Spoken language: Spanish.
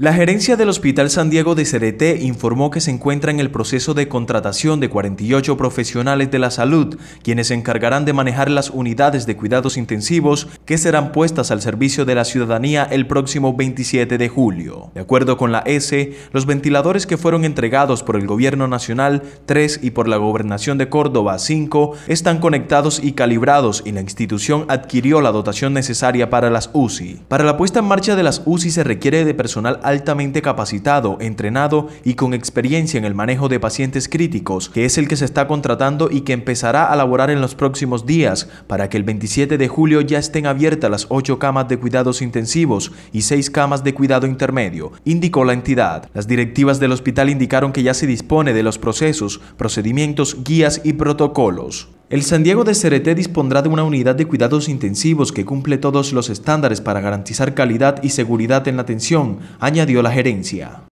La gerencia del Hospital San Diego de CDT informó que se encuentra en el proceso de contratación de 48 profesionales de la salud, quienes se encargarán de manejar las unidades de cuidados intensivos que serán puestas al servicio de la ciudadanía el próximo 27 de julio. De acuerdo con la S, e los ventiladores que fueron entregados por el Gobierno Nacional 3 y por la Gobernación de Córdoba 5 están conectados y calibrados y la institución adquirió la dotación necesaria para las UCI. Para la puesta en marcha de las UCI se requiere de personal altamente capacitado, entrenado y con experiencia en el manejo de pacientes críticos, que es el que se está contratando y que empezará a laborar en los próximos días, para que el 27 de julio ya estén abiertas las ocho camas de cuidados intensivos y seis camas de cuidado intermedio, indicó la entidad. Las directivas del hospital indicaron que ya se dispone de los procesos, procedimientos, guías y protocolos. El San Diego de Cereté dispondrá de una unidad de cuidados intensivos que cumple todos los estándares para garantizar calidad y seguridad en la atención, añadió la gerencia.